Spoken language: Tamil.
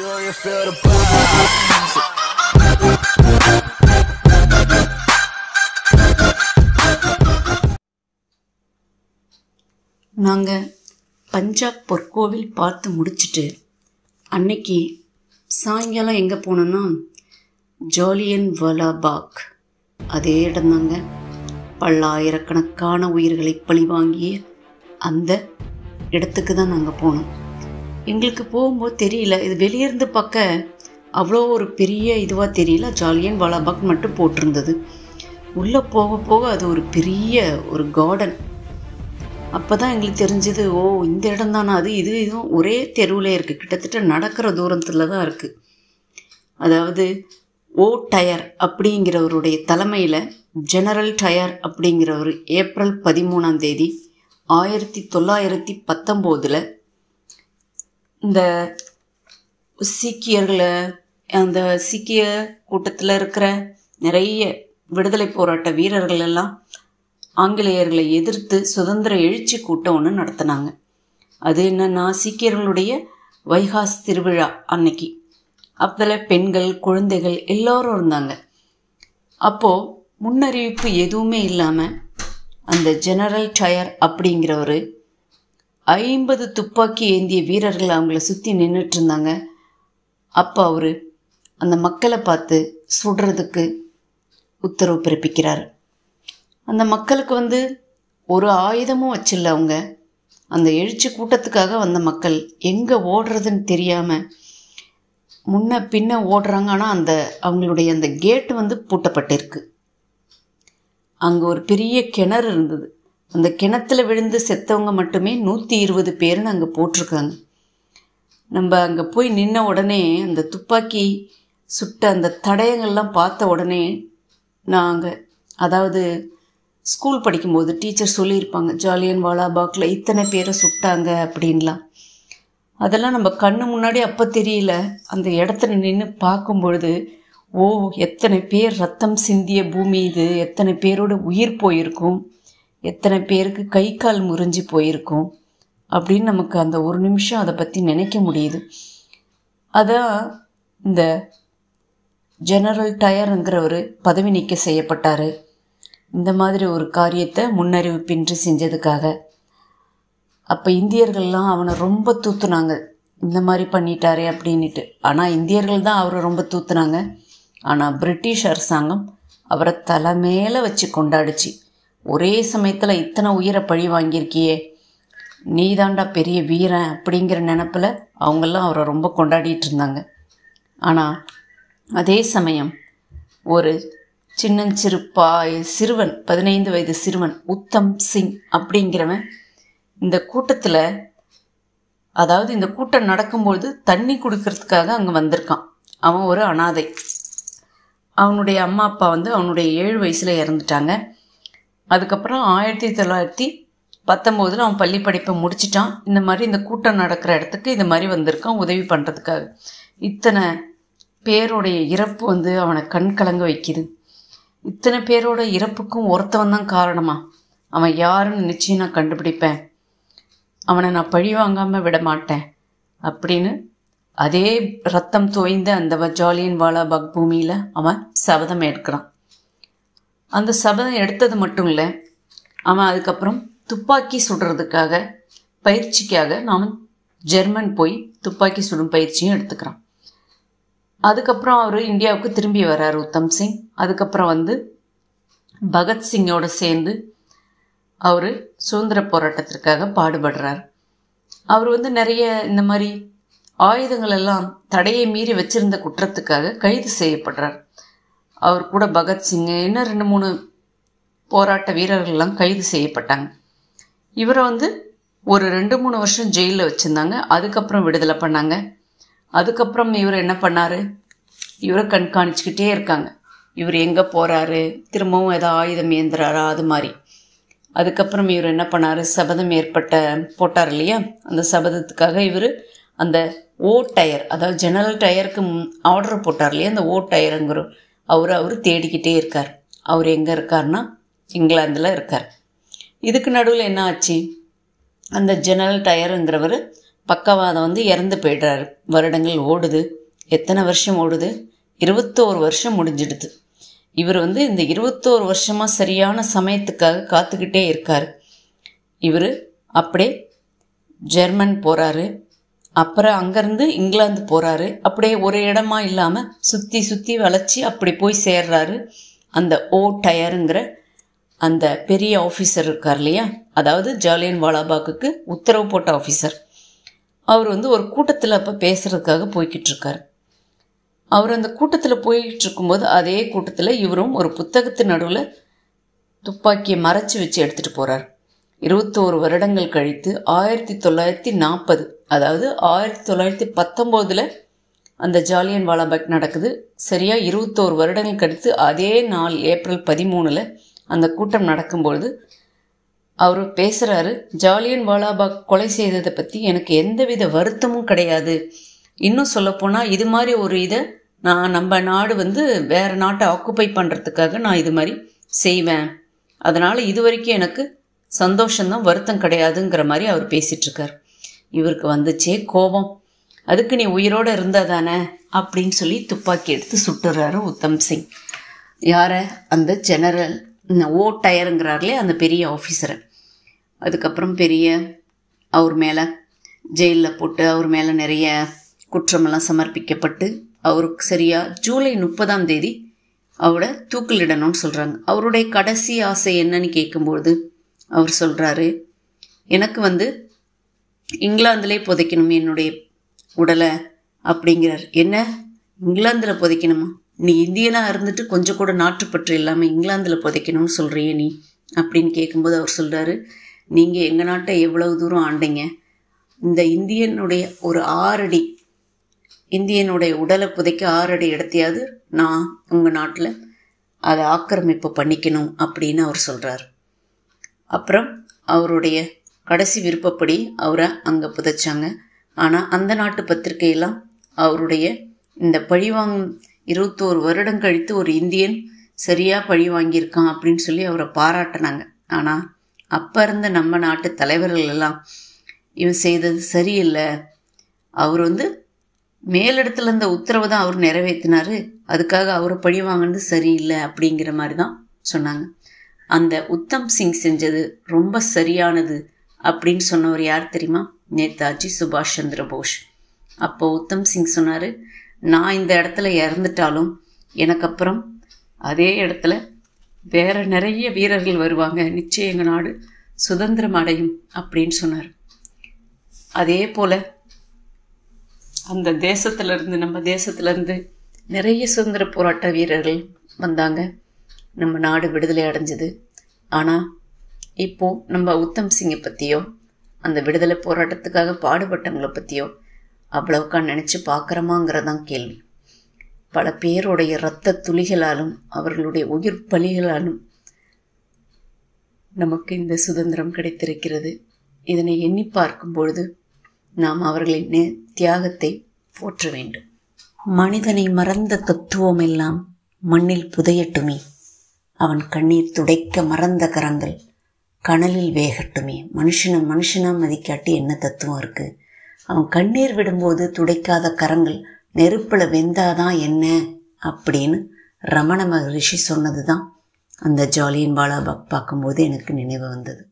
நாங்க நாங்கள் பஞ்சாப் பொற்கோவில் பார்த்து முடிச்சுட்டு அன்னைக்கு சாயங்காலம் எங்கே போனோன்னா ஜாலியன் பாக் அதே இடம்தாங்க பல்லாயிரக்கணக்கான உயிர்களை பழிவாங்கிய அந்த இடத்துக்கு தான் நாங்கள் போனோம் எங்களுக்கு போகும்போது தெரியல இது வெளியேருந்து பார்க்க அவ்வளோ ஒரு பெரிய இதுவாக தெரியல ஜாலியன் வாலாபாக் மட்டும் போட்டிருந்தது உள்ளே போக போக அது ஒரு பெரிய ஒரு கார்டன் அப்போ தான் எங்களுக்கு தெரிஞ்சது ஓ இந்த இடம் தானே அது இது இதுவும் ஒரே தெருவில் இருக்குது கிட்டத்தட்ட நடக்கிற தூரத்தில் தான் இருக்குது அதாவது ஓ டயர் அப்படிங்கிறவருடைய தலைமையில் ஜெனரல் டயர் அப்படிங்கிறவர் ஏப்ரல் பதிமூணாம் தேதி ஆயிரத்தி தொள்ளாயிரத்தி பத்தொம்போதில் இந்த சீக்கியர்களை அந்த சீக்கிய கூட்டத்தில் இருக்கிற நிறைய விடுதலை போராட்ட வீரர்கள் எல்லாம் ஆங்கிலேயர்களை எதிர்த்து சுதந்திர எழுச்சி கூட்டம் ஒன்று நடத்தினாங்க அது என்னன்னா சீக்கியர்களுடைய வைகாஸ் திருவிழா அன்னைக்கு அப்பல பெண்கள் குழந்தைகள் எல்லோரும் இருந்தாங்க அப்போது முன்னறிவிப்பு எதுவுமே இல்லாமல் அந்த ஜெனரல் டயர் அப்படிங்கிற ஒரு ஐம்பது துப்பாக்கி ஏந்திய வீரர்கள் அவங்கள சுற்றி நின்றுட்டு இருந்தாங்க அப்போ அவர் அந்த மக்களை பார்த்து சுடுறதுக்கு உத்தரவு பிறப்பிக்கிறார் அந்த மக்களுக்கு வந்து ஒரு ஆயுதமும் வச்சில்ல அவங்க அந்த எழுச்சி கூட்டத்துக்காக வந்த மக்கள் எங்கே ஓடுறதுன்னு தெரியாமல் முன்ன பின்ன ஓடுறாங்க ஆனால் அந்த அவங்களுடைய அந்த கேட்டு வந்து பூட்டப்பட்டிருக்கு அங்கே ஒரு பெரிய கிணறு இருந்தது அந்த கிணத்துல விழுந்து செத்தவங்க மட்டுமே நூற்றி இருபது பேருன்னு அங்கே போட்டிருக்காங்க நம்ம அங்கே போய் நின்ன உடனே அந்த துப்பாக்கி சுட்ட அந்த தடயங்கள்லாம் பார்த்த உடனே நாங்கள் அதாவது ஸ்கூல் படிக்கும்போது டீச்சர் சொல்லியிருப்பாங்க ஜாலியன் வாலாபாக்கில் இத்தனை பேரை சுட்டாங்க அப்படின்லாம் அதெல்லாம் நம்ம கண்ணு முன்னாடி அப்போ தெரியல அந்த இடத்துல நின்று பார்க்கும்பொழுது ஓ எத்தனை பேர் ரத்தம் சிந்திய பூமி இது எத்தனை பேரோட உயிர் போயிருக்கும் எத்தனை பேருக்கு கை கால் முறிஞ்சு போயிருக்கும் அப்படின்னு நமக்கு அந்த ஒரு நிமிஷம் அதை பற்றி நினைக்க முடியுது அதான் இந்த ஜெனரல் டயருங்கிறவர் பதவி நீக்க செய்யப்பட்டார் இந்த மாதிரி ஒரு காரியத்தை முன்னறிவிப்பின்றி செஞ்சதுக்காக அப்போ இந்தியர்கள்லாம் அவனை ரொம்ப தூத்துனாங்க இந்த மாதிரி பண்ணிட்டாரே அப்படின்ட்டு ஆனால் இந்தியர்கள் தான் அவரை ரொம்ப தூத்துனாங்க ஆனால் பிரிட்டிஷ் அரசாங்கம் அவரை தலை மேலே வச்சு கொண்டாடுச்சு ஒரே சமயத்தில் இத்தனை உயிரை பழி வாங்கியிருக்கியே நீ தாண்டா பெரிய வீரன் அப்படிங்கிற நினப்பில் அவங்கெல்லாம் அவரை ரொம்ப கொண்டாடிட்டு இருந்தாங்க ஆனால் அதே சமயம் ஒரு சின்னஞ்சிறு பா சிறுவன் பதினைந்து வயது சிறுவன் உத்தம் சிங் அப்படிங்கிறவன் இந்த கூட்டத்தில் அதாவது இந்த கூட்டம் நடக்கும்போது தண்ணி கொடுக்கறதுக்காக அங்கே வந்திருக்கான் அவன் ஒரு அனாதை அவனுடைய அம்மா அப்பா வந்து அவனுடைய ஏழு வயசில் இறந்துட்டாங்க அதுக்கப்புறம் ஆயிரத்தி தொள்ளாயிரத்தி பத்தொம்போதில் அவன் பள்ளி படிப்பை முடிச்சிட்டான் இந்த மாதிரி இந்த கூட்டம் நடக்கிற இடத்துக்கு இந்த மாதிரி வந்திருக்கான் உதவி பண்ணுறதுக்காக இத்தனை பேருடைய இறப்பு வந்து அவனை கண் கலங்க வைக்கிது இத்தனை பேரோட இறப்புக்கும் ஒருத்தவன் தான் காரணமா அவன் யாருன்னு நிச்சயம் நான் கண்டுபிடிப்பேன் அவனை நான் பழி வாங்காமல் விட மாட்டேன் அப்படின்னு அதே ரத்தம் தோய்ந்த அந்த ஜாலியன் பக் பூமியில் அவன் சபதம் ஏற்கிறான் அந்த சபதம் எடுத்தது மட்டும் இல்லை அவன் அதுக்கப்புறம் துப்பாக்கி சுடுறதுக்காக பயிற்சிக்காக நாம் ஜெர்மன் போய் துப்பாக்கி சுடும் பயிற்சியும் எடுத்துக்கிறான் அதுக்கப்புறம் அவர் இந்தியாவுக்கு திரும்பி வர்றார் உத்தம் சிங் அதுக்கப்புறம் வந்து பகத்சிங்கோட சேர்ந்து அவர் சுதந்திர போராட்டத்திற்காக பாடுபடுறார் அவர் வந்து நிறைய இந்த மாதிரி ஆயுதங்கள் எல்லாம் தடையை மீறி வச்சிருந்த குற்றத்துக்காக கைது செய்யப்படுறார் அவர் கூட பகத்சிங்கு இன்னும் ரெண்டு மூணு போராட்ட வீரர்கள்லாம் கைது செய்யப்பட்டாங்க இவரை வந்து ஒரு ரெண்டு மூணு வருஷம் ஜெயிலில் வச்சுருந்தாங்க அதுக்கப்புறம் விடுதலை பண்ணாங்க அதுக்கப்புறம் இவர் என்ன பண்ணார் இவரை கண்காணிச்சுக்கிட்டே இருக்காங்க இவர் எங்கே போகிறாரு திரும்பவும் ஏதோ ஆயுதம் ஏந்துறாரா அது மாதிரி அதுக்கப்புறம் இவர் என்ன பண்ணார் சபதம் ஏற்பட்ட போட்டார் இல்லையா அந்த சபதத்துக்காக இவர் அந்த ஓ டயர் அதாவது ஜெனரல் டயருக்கு ஆர்டர் போட்டார் இல்லையா அந்த ஓ டயருங்கிற அவர் அவர் தேடிக்கிட்டே இருக்கார் அவர் எங்கே இருக்கார்னா இங்கிலாந்தில் இருக்கார் இதுக்கு நடுவில் என்ன ஆச்சு அந்த ஜெனரல் டயருங்கிறவர் பக்கவாதம் வந்து இறந்து போயிடுறாரு வருடங்கள் ஓடுது எத்தனை வருஷம் ஓடுது இருபத்தோரு வருஷம் முடிஞ்சிடுது இவர் வந்து இந்த இருபத்தோரு வருஷமாக சரியான சமயத்துக்காக காத்துக்கிட்டே இருக்கார் இவர் அப்படியே ஜெர்மன் போகிறாரு அப்புறம் அங்கேருந்து இங்கிலாந்து போகிறாரு அப்படியே ஒரு இடமா இல்லாமல் சுற்றி சுற்றி வளைச்சி அப்படி போய் சேர்றாரு அந்த ஓ டயருங்கிற அந்த பெரிய ஆஃபீஸர் இருக்கார் இல்லையா அதாவது ஜாலியன் வாலாபாக்குக்கு உத்தரவு போட்ட ஆஃபீஸர் அவர் வந்து ஒரு கூட்டத்தில் அப்போ பேசுகிறதுக்காக போய்கிட்டு இருக்கார் அவர் அந்த கூட்டத்தில் போய்கிட்டு இருக்கும்போது அதே கூட்டத்தில் இவரும் ஒரு புத்தகத்து நடுவில் துப்பாக்கியை மறைச்சி வச்சு எடுத்துகிட்டு போகிறார் இருபத்தோரு வருடங்கள் கழித்து ஆயிரத்தி தொள்ளாயிரத்தி நாற்பது அதாவது ஆயிரத்தி தொள்ளாயிரத்தி பத்தொம்போதில் அந்த ஜாலியன் வாலாபாக் நடக்குது சரியாக இருபத்தோரு வருடங்கள் கழித்து அதே நாள் ஏப்ரல் பதிமூணில் அந்த கூட்டம் நடக்கும்பொழுது அவர் பேசுகிறாரு ஜாலியன் வாலாபாக் கொலை செய்ததை பற்றி எனக்கு எந்தவித வருத்தமும் கிடையாது இன்னும் சொல்லப்போனால் இது மாதிரி ஒரு இதை நான் நம்ம நாடு வந்து வேறு நாட்டை ஆக்குப்பை பண்ணுறதுக்காக நான் இது மாதிரி செய்வேன் அதனால் இது வரைக்கும் எனக்கு சந்தோஷம்தான் வருத்தம் கிடையாதுங்கிற மாதிரி அவர் பேசிகிட்ருக்கார் இவருக்கு வந்துச்சே கோபம் அதுக்கு நீ உயிரோடு இருந்தா தானே அப்படின்னு சொல்லி துப்பாக்கி எடுத்து சுட்டுறாரு உத்தம் சிங் யாரை அந்த ஜெனரல் ஓ டயருங்கிறார்லே அந்த பெரிய ஆஃபீஸரை அதுக்கப்புறம் பெரிய அவர் மேலே ஜெயிலில் போட்டு அவர் மேலே நிறைய குற்றமெல்லாம் சமர்ப்பிக்கப்பட்டு அவருக்கு சரியா ஜூலை முப்பதாம் தேதி அவரை தூக்கிலிடணும்னு சொல்கிறாங்க அவருடைய கடைசி ஆசை என்னன்னு கேட்கும்போது அவர் சொல்கிறாரு எனக்கு வந்து இங்கிலாந்துலேயே புதைக்கணும் என்னுடைய உடலை அப்படிங்கிறார் என்ன இங்கிலாந்தில் புதைக்கணுமா நீ இந்தியனாக இருந்துட்டு கொஞ்சம் கூட நாட்டுப்பற்று இல்லாமல் இங்கிலாந்தில் புதைக்கணும்னு சொல்கிறியே நீ அப்படின்னு கேட்கும்போது அவர் சொல்கிறாரு நீங்கள் எங்கள் நாட்டை எவ்வளவு தூரம் ஆண்டீங்க இந்த இந்தியனுடைய ஒரு ஆறடி இந்தியனுடைய உடலை புதைக்க ஆறடி இடத்தையாவது நான் உங்கள் நாட்டில் அதை ஆக்கிரமிப்பு பண்ணிக்கணும் அப்படின்னு அவர் சொல்கிறார் அப்புறம் அவருடைய கடைசி விருப்பப்படி அவரை அங்கே புதைச்சாங்க ஆனால் அந்த நாட்டு பத்திரிகையெல்லாம் அவருடைய இந்த பழிவாங் இருபத்தோரு வருடம் கழித்து ஒரு இந்தியன் சரியாக பழி வாங்கியிருக்கான் அப்படின்னு சொல்லி அவரை பாராட்டினாங்க ஆனால் அப்போ இருந்த நம்ம நாட்டு தலைவர்கள் எல்லாம் இவன் செய்தது சரியில்லை அவர் வந்து மேலிடத்துல இருந்த உத்தரவு தான் அவர் நிறைவேற்றினாரு அதுக்காக அவரை பழி வாங்கினது சரியில்லை அப்படிங்கிற மாதிரி தான் சொன்னாங்க அந்த உத்தம் சிங் செஞ்சது ரொம்ப சரியானது அப்படின்னு சொன்னவர் யார் தெரியுமா நேதாஜி சுபாஷ் சந்திர போஸ் அப்போ உத்தம் சிங் சொன்னார் நான் இந்த இடத்துல இறந்துட்டாலும் எனக்கு அப்புறம் அதே இடத்துல வேற நிறைய வீரர்கள் வருவாங்க நிச்சயம் எங்கள் நாடு சுதந்திரம் அடையும் அப்படின்னு சொன்னார் அதே போல் அந்த இருந்து நம்ம தேசத்துலேருந்து நிறைய சுதந்திர போராட்ட வீரர்கள் வந்தாங்க நம்ம நாடு விடுதலை அடைஞ்சது ஆனால் இப்போ நம்ம உத்தம் சிங்கை பற்றியோ அந்த விடுதலை போராட்டத்துக்காக பாடுபட்டவங்களை பற்றியோ அவ்வளவுக்கா நினச்சி பார்க்குறோமாங்கிறதான் கேள்வி பல பேருடைய இரத்த துளிகளாலும் அவர்களுடைய உயிர் பலிகளாலும் நமக்கு இந்த சுதந்திரம் கிடைத்திருக்கிறது இதனை எண்ணி பார்க்கும் பொழுது நாம் அவர்களின் தியாகத்தை போற்ற வேண்டும் மனிதனை மறந்த தத்துவம் எல்லாம் மண்ணில் புதையட்டுமே அவன் கண்ணீர் துடைக்க மறந்த கரங்கள் கனலில் வேகட்டுமே மனுஷனை மனுஷனா மதிக்காட்டி என்ன தத்துவம் இருக்குது அவன் கண்ணீர் விடும்போது துடைக்காத கரங்கள் நெருப்பில் வெந்தாதான் என்ன அப்படின்னு ரமண மகரிஷி சொன்னது தான் அந்த ஜாலியின் பாலா பார்க்கும்போது எனக்கு நினைவு வந்தது